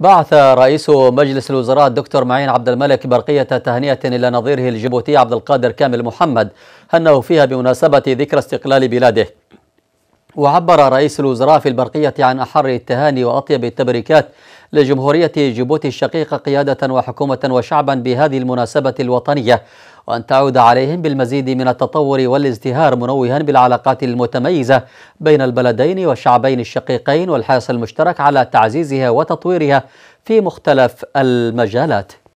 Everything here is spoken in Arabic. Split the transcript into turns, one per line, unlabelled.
بعث رئيس مجلس الوزراء الدكتور معين عبد الملك برقية تهنئة إلى نظيره الجيبوتي عبد القادر كامل محمد هنه فيها بمناسبة ذكرى استقلال بلاده وعبر رئيس الوزراء في البرقية عن أحر التهاني وأطيب التبريكات لجمهورية جيبوتي الشقيقة قيادة وحكومة وشعبا بهذه المناسبة الوطنية وأن تعود عليهم بالمزيد من التطور والازدهار منوها بالعلاقات المتميزة بين البلدين والشعبين الشقيقين والحرص المشترك على تعزيزها وتطويرها في مختلف المجالات